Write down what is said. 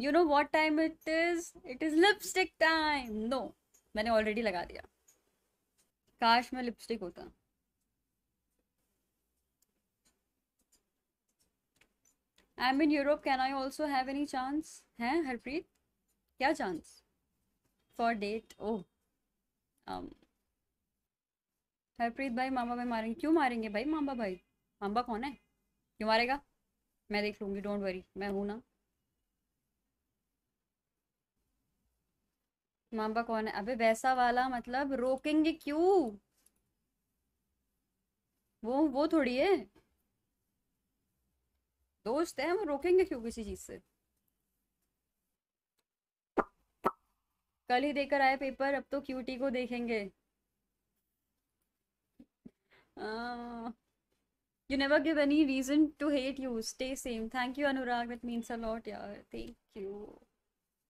you know what time it is it is lipstick time no मैंने already लगा दिया काश में लिपस्टिक होता I mean Europe can I also have any chance हैं हरप्रीत क्या चांस फॉर डेट ओ हरप्रीत भाई मामा भाई मारेंगे क्यों मारेंगे भाई मामा भाई मामा कौन है क्यों मारेगा मैं देख लूँगी डोंट वरी मैं हूँ ना मामा कौन है अबे वैसा वाला मतलब रोकेंगे क्यों वो वो थोड़ी है दोस्त है हम रोकेंगे क्यों किसी चीज से कल ही देकर आए पेपर अब तो क्यूटी को देखेंगे you never give any reason to hate you stay same thank you Anurag it means a lot यार थैंक यू